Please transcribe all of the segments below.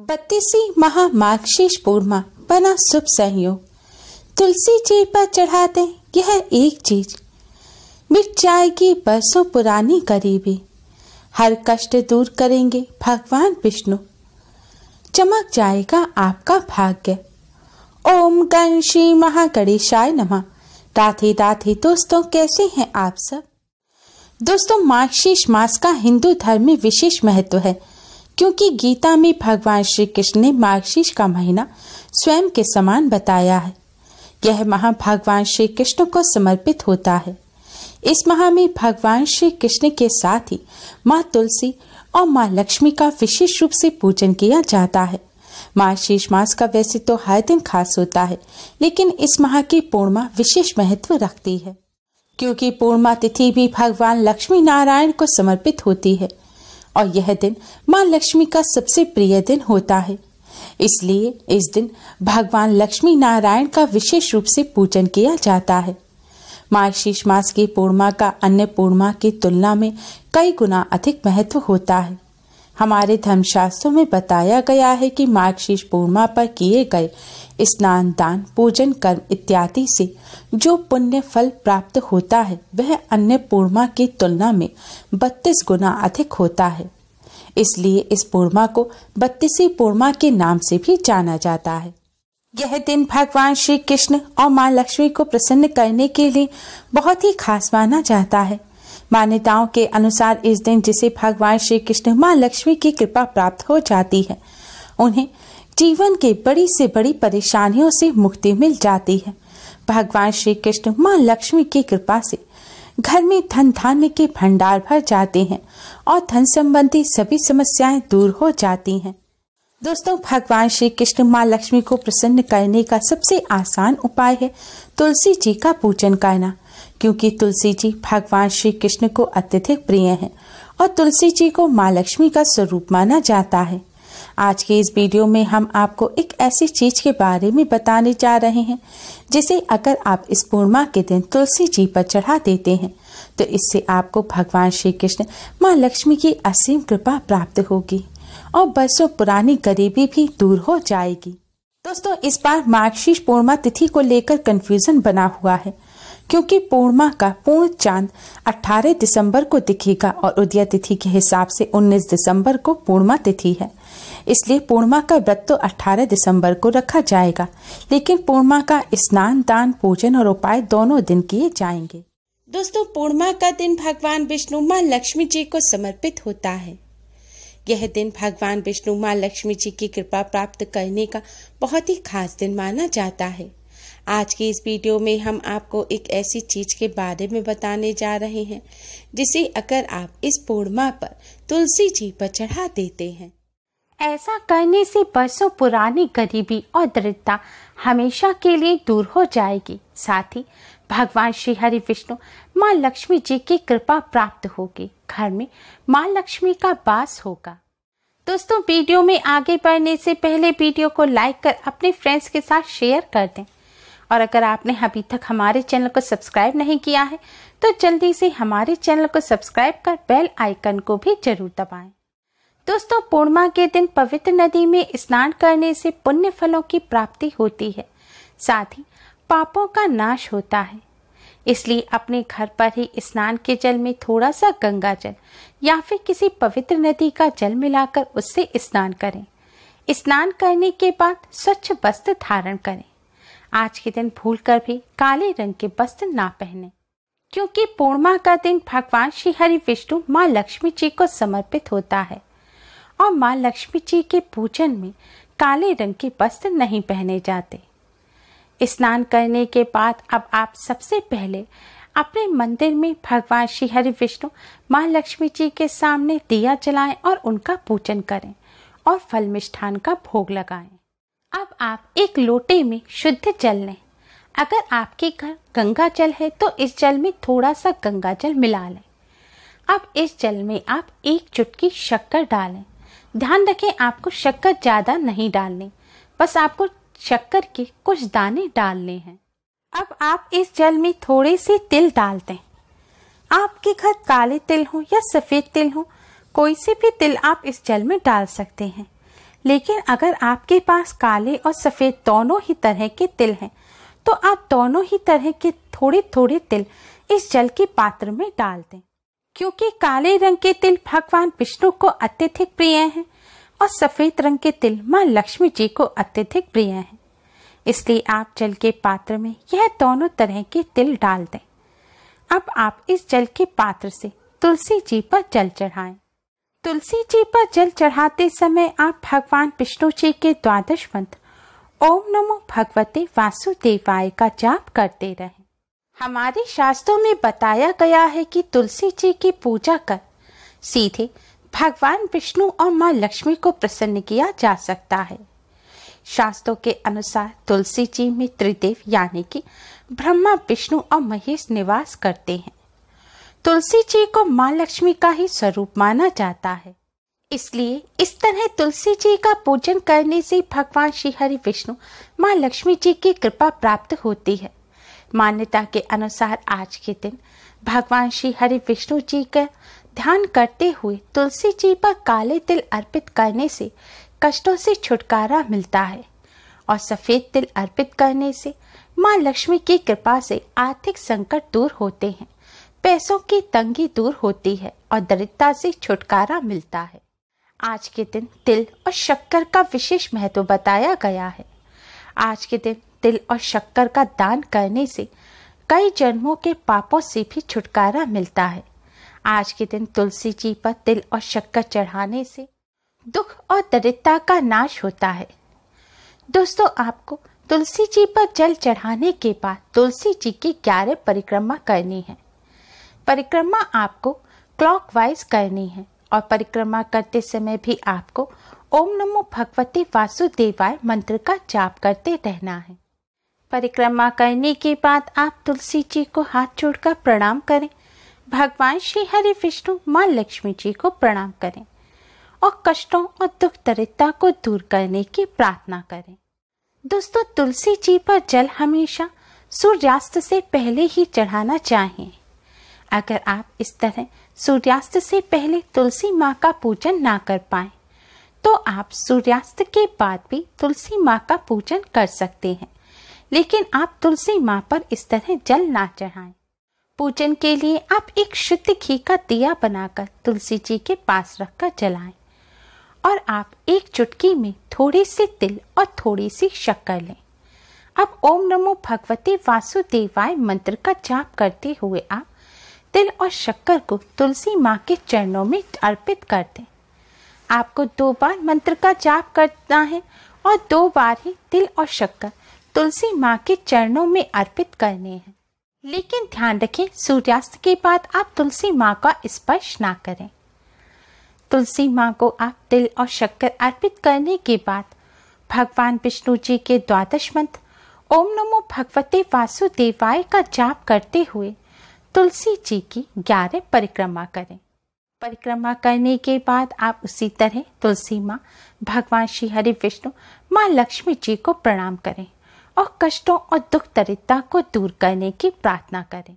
बत्तीसी महा मार्गशीर्ष पूर्णिमा बना शुभ संयोग तुलसी जी पर चढ़ाते यह एक चीज मिट जाएगी बरसों पुरानी गरीबी हर कष्ट दूर करेंगे भगवान विष्णु चमक जाएगा आपका भाग्य ओम गण श्री महागणेशाय नमः राधे राधे दोस्तों कैसे हैं आप सब दोस्तों मार्गशीष मास का हिंदू धर्म में विशेष महत्व है क्योंकि गीता में भगवान श्री कृष्ण ने मार्गशीर्ष का महीना स्वयं के समान बताया है यह माह भगवान श्री कृष्ण को समर्पित होता है इस माह में भगवान श्री कृष्ण के साथ ही माँ तुलसी और माँ लक्ष्मी का विशेष रूप से पूजन किया जाता है माँ शीर्ष मास का वैसे तो हर दिन खास होता है लेकिन इस माह की पूर्णिमा विशेष महत्व रखती है क्योंकि पूर्णिमा तिथि भी भगवान लक्ष्मी नारायण को समर्पित होती है और यह दिन माँ लक्ष्मी का सबसे प्रिय दिन होता है इसलिए इस दिन भगवान लक्ष्मी नारायण का विशेष रूप से पूजन किया जाता है मार्गशीर्ष मास की पूर्णिमा का अन्य पूर्णिमा की तुलना में कई गुना अधिक महत्व होता है हमारे धर्मशास्त्रों में बताया गया है कि मार्गशीर्ष पूर्णिमा पर किए गए स्नान दान पूजन कर्म इत्यादि से जो पुण्य फल प्राप्त होता है वह अन्य पूर्णिमा की तुलना में बत्तीस गुना अधिक होता है इसलिए इस पूर्णिमा को बत्तीसी पूर्णिमा के नाम से भी जाना जाता है यह दिन भगवान श्री कृष्ण और माँ लक्ष्मी को प्रसन्न करने के लिए बहुत ही खास माना जाता है मान्यताओं के अनुसार इस दिन जिसे भगवान श्री कृष्ण माँ लक्ष्मी की कृपा प्राप्त हो जाती है उन्हें जीवन के बड़ी से बड़ी परेशानियों से मुक्ति मिल जाती है भगवान श्री कृष्ण माँ लक्ष्मी की कृपा से घर में धन धान्य के भंडार भर जाते हैं और धन संबंधी सभी समस्याएं दूर हो जाती हैं दोस्तों भगवान श्री कृष्ण माँ लक्ष्मी को प्रसन्न करने का सबसे आसान उपाय है तुलसी जी का पूजन करना क्योंकि तुलसी जी भगवान श्री कृष्ण को अत्यधिक प्रिय हैं और तुलसी जी को माँ लक्ष्मी का स्वरूप माना जाता है आज के इस वीडियो में हम आपको एक ऐसी चीज के बारे में बताने जा रहे हैं जिसे अगर आप इस पूर्णिमा के दिन तुलसी जी पर चढ़ा देते हैं तो इससे आपको भगवान श्री कृष्ण माँ लक्ष्मी की असीम कृपा प्राप्त होगी और बरसों पुरानी गरीबी भी दूर हो जाएगी दोस्तों इस बार मार्गशीर्ष पूर्णिमा तिथि को लेकर कंफ्यूजन बना हुआ है क्योंकि पूर्णिमा का पूर्ण चांद 18 दिसंबर को दिखेगा और उदय तिथि के हिसाब से 19 दिसंबर को पूर्णिमा तिथि है इसलिए पूर्णिमा का व्रत तो 18 दिसंबर को रखा जाएगा लेकिन पूर्णिमा का स्नान दान पूजन और उपाय दोनों दिन किए जाएंगे दोस्तों पूर्णिमा का दिन भगवान विष्णु माँ लक्ष्मी जी को समर्पित होता है यह दिन भगवान विष्णु माँ लक्ष्मी जी की कृपा प्राप्त करने का बहुत ही खास दिन माना जाता है आज की इस वीडियो में हम आपको एक ऐसी चीज के बारे में बताने जा रहे हैं जिसे अगर आप इस पूर्णिमा पर तुलसी जी पर चढ़ा देते हैं ऐसा करने से बरसों पुरानी गरीबी और दृढ़ता हमेशा के लिए दूर हो जाएगी साथ ही भगवान श्री हरि विष्णु माँ लक्ष्मी जी की कृपा प्राप्त होगी घर में माँ लक्ष्मी का वास होगा दोस्तों वीडियो में आगे बढ़ने से पहले वीडियो को लाइक कर अपने फ्रेंड्स के साथ शेयर कर दें और अगर आपने अभी तक हमारे चैनल को सब्सक्राइब नहीं किया है तो जल्दी से हमारे चैनल को सब्सक्राइब कर बेल आइकन को भी जरूर दबाएं। दोस्तों पूर्णिमा के दिन पवित्र नदी में स्नान करने से पुण्य फलों की प्राप्ति होती है साथ ही पापों का नाश होता है इसलिए अपने घर पर ही स्नान के जल में थोड़ा सा गंगा जल या फिर किसी पवित्र नदी का जल मिलाकर उससे स्नान करें स्नान करने के बाद स्वच्छ वस्त्र धारण करें आज के दिन भूलकर भी काले रंग के वस्त्र ना पहने क्योंकि पूर्णिमा का दिन भगवान श्री हरि विष्णु माँ लक्ष्मी जी को समर्पित होता है और माँ लक्ष्मी जी के पूजन में काले रंग के वस्त्र नहीं पहने जाते स्नान करने के बाद अब आप सबसे पहले अपने मंदिर में भगवान श्री हरि विष्णु माँ लक्ष्मी जी के सामने दिया जलाएं और उनका पूजन करें और फल मिष्ठान का भोग लगाएं अब आप एक लोटे में शुद्ध जल लें अगर आपके घर गंगा जल है तो इस जल में थोड़ा सा गंगा जल मिला लें अब इस जल में आप एक चुटकी शक्कर डालें ध्यान रखें आपको शक्कर ज़्यादा नहीं डालनी बस आपको शक्कर के कुछ दाने डालने हैं अब आप इस जल में थोड़े से तिल डाल दें आपके घर काले तिल हो या सफ़ेद तिल हो कोई से भी तिल आप इस जल में डाल सकते हैं लेकिन अगर आपके पास काले और सफ़ेद दोनों ही तरह के तिल हैं तो आप दोनों ही तरह के थोड़े थोड़े तिल इस जल के पात्र में डाल दें क्योंकि काले रंग के तिल भगवान विष्णु को अत्यधिक प्रिय हैं और सफेद रंग के तिल माँ लक्ष्मी जी को अत्यधिक प्रिय हैं इसलिए आप जल के पात्र में यह दोनों तरह के तिल डाल दें अब आप इस जल के पात्र से तुलसी जी पर जल चढ़ाएं तुलसी जी पर जल चढ़ाते समय आप भगवान विष्णु जी के द्वादश मंत्र ओम नमो भगवते वासुदेवाय का जाप करते रहे हमारे शास्त्रों में बताया गया है कि तुलसी जी की पूजा कर सीधे भगवान विष्णु और माँ लक्ष्मी को प्रसन्न किया जा सकता है शास्त्रों के अनुसार तुलसी जी में त्रिदेव यानी कि ब्रह्मा विष्णु और महेश निवास करते हैं तुलसी जी को माँ लक्ष्मी का ही स्वरूप माना जाता है इसलिए इस तरह तुलसी जी का पूजन करने से भगवान श्री हरि विष्णु माँ लक्ष्मी जी की कृपा प्राप्त होती है मान्यता के अनुसार आज के दिन भगवान श्री हरि विष्णु जी का ध्यान करते हुए तुलसी जी पर काले तिल अर्पित करने से कष्टों से छुटकारा मिलता है और सफेद तिल अर्पित करने से माँ लक्ष्मी की कृपा से आर्थिक संकट दूर होते हैं पैसों की तंगी दूर होती है और दरिद्रता से छुटकारा मिलता है आज के दिन तिल और शक्कर का विशेष महत्व बताया गया है आज के दिन तिल और शक्कर का दान करने से कई जन्मों के पापों से भी छुटकारा मिलता है आज के दिन तुलसी जी पर तिल और शक्कर चढ़ाने से दुख और दरिद्रता का नाश होता है दोस्तों आपको तुलसी जी पर जल चढ़ाने के बाद तुलसी जी की ग्यारह परिक्रमा करनी है परिक्रमा आपको क्लॉकवाइज करनी है और परिक्रमा करते समय भी आपको ओम नमो भगवती वासुदेवाय मंत्र का जाप करते रहना है परिक्रमा करने के बाद आप तुलसी जी को हाथ जोड़कर प्रणाम करें भगवान श्री हरि विष्णु माँ लक्ष्मी जी को प्रणाम करें और कष्टों और दुख दरिद्रता को दूर करने की प्रार्थना करें दोस्तों तुलसी जी पर जल हमेशा सूर्यास्त से पहले ही चढ़ाना चाहिए अगर आप इस तरह सूर्यास्त से पहले तुलसी माँ का पूजन ना कर पाए तो आप सूर्यास्त के बाद भी तुलसी माँ का पूजन कर सकते हैं लेकिन आप तुलसी माँ पर इस तरह जल ना चढ़ाएं। पूजन के लिए आप एक शुद्ध घी का दिया बनाकर तुलसी जी के पास रखकर जलाएं और आप एक चुटकी में थोड़ी सी तिल और थोड़ी सी शक्कर लें अब ओम नमो भगवते वासुदेवाय मंत्र का जाप करते हुए आप तिल और शक्कर को तुलसी माँ के चरणों में अर्पित कर दें आपको दो बार मंत्र का जाप करना है और दो बार ही तिल और शक्कर तुलसी माँ के चरणों में अर्पित करने हैं लेकिन ध्यान रखें सूर्यास्त के बाद आप तुलसी माँ का स्पर्श ना करें तुलसी माँ को आप तिल और शक्कर अर्पित करने के बाद भगवान विष्णु जी के द्वादश मंत्र ओम नमो भगवते वासुदेवाय का जाप करते हुए तुलसी जी की ग्यारह परिक्रमा करें परिक्रमा करने के बाद आप उसी तरह तुलसी माँ भगवान श्री हरि विष्णु माँ लक्ष्मी जी को प्रणाम करें और कष्टों और दुख दरिद्रता को दूर करने की प्रार्थना करें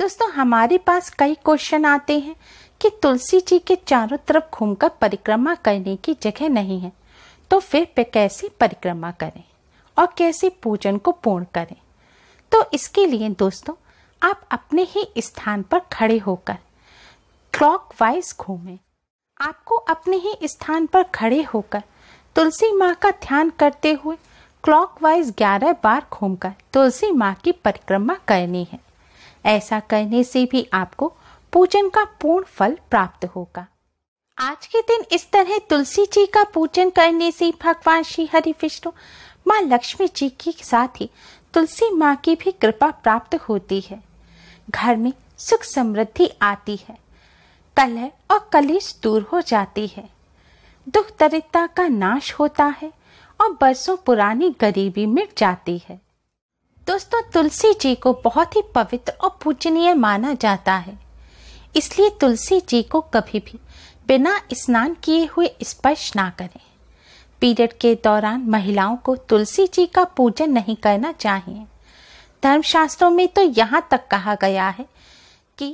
दोस्तों हमारे पास कई क्वेश्चन आते हैं कि तुलसी जी के चारों तरफ घूमकर परिक्रमा करने की जगह नहीं है तो फिर कैसे परिक्रमा करें और कैसे पूजन को पूर्ण करें तो इसके लिए दोस्तों आप अपने ही स्थान पर खड़े होकर क्लॉक वाइज घूमें आपको अपने ही स्थान पर खड़े होकर तुलसी माँ का ध्यान करते हुए क्लॉक वाइज ग्यारह बार घूमकर तुलसी माँ की परिक्रमा करनी है ऐसा करने से भी आपको पूजन का पूर्ण फल प्राप्त होगा आज के दिन इस तरह तुलसी जी का पूजन करने से भगवान श्री हरि विष्णु माँ लक्ष्मी जी के साथ ही तुलसी माँ की भी कृपा प्राप्त होती है घर में सुख समृद्धि आती है कलह और कलेश दूर हो जाती है दुख दरिद्रता का नाश होता है और बरसों पुरानी गरीबी मिट जाती है दोस्तों तुलसी जी को बहुत ही पवित्र और पूजनीय माना जाता है इसलिए तुलसी जी को कभी भी बिना स्नान किए हुए स्पर्श ना करें पीरियड के दौरान महिलाओं को तुलसी जी का पूजन नहीं करना चाहिए धर्मशास्त्रों में तो यहाँ तक कहा गया है कि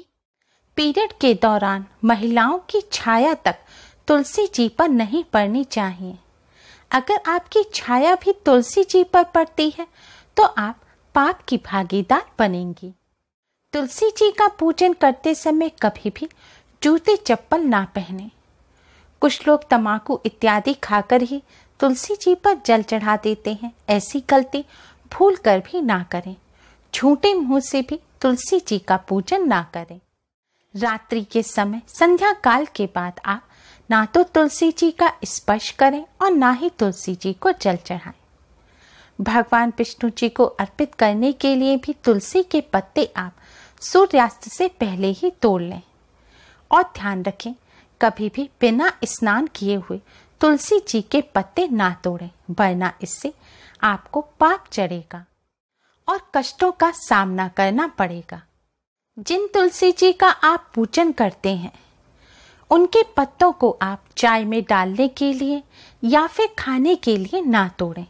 पीरियड के दौरान महिलाओं की छाया तक तुलसी जी पर नहीं पड़नी चाहिए अगर आपकी छाया भी तुलसी जी पर पड़ती है तो आप पाप की भागीदार बनेंगी तुलसी जी का पूजन करते समय कभी भी जूते चप्पल ना पहने कुछ लोग तमाकू इत्यादि खाकर ही तुलसी जी पर जल चढ़ा देते हैं ऐसी गलती भूल कर भी ना करें झूठे मुंह से भी तुलसी जी का पूजन ना करें रात्रि के समय संध्या काल के बाद आप ना तो तुलसी जी का स्पर्श करें और ना ही तुलसी जी को जल चढ़ाएं भगवान विष्णु जी को अर्पित करने के लिए भी तुलसी के पत्ते आप सूर्यास्त से पहले ही तोड़ लें और ध्यान रखें कभी भी बिना स्नान किए हुए तुलसी जी के पत्ते ना तोड़ें वरना इससे आपको पाप चढ़ेगा और कष्टों का सामना करना पड़ेगा जिन तुलसी जी का आप पूजन करते हैं उनके पत्तों को आप चाय में डालने के लिए या फिर खाने के लिए ना तोड़ें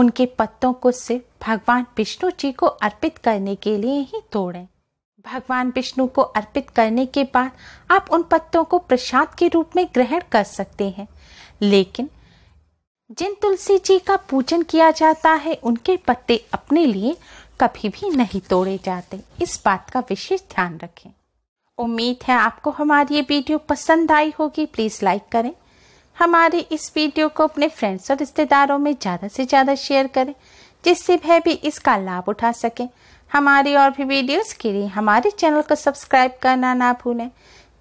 उनके पत्तों को सिर्फ भगवान विष्णु जी को अर्पित करने के लिए ही तोड़ें भगवान विष्णु को अर्पित करने के बाद आप उन पत्तों को प्रसाद के रूप में ग्रहण कर सकते हैं लेकिन जिन तुलसी जी का पूजन किया जाता है उनके पत्ते अपने लिए कभी भी नहीं तोड़े जाते इस बात का विशेष ध्यान रखें उम्मीद है आपको हमारी ये वीडियो पसंद आई होगी प्लीज़ लाइक करें हमारे इस वीडियो को अपने फ्रेंड्स और रिश्तेदारों में ज़्यादा से ज़्यादा शेयर करें जिससे वह भी इसका लाभ उठा सकें हमारी और भी वीडियोस के लिए हमारे चैनल को सब्सक्राइब करना ना भूलें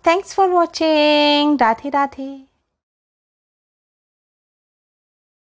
thanks for watching Radhe Radhe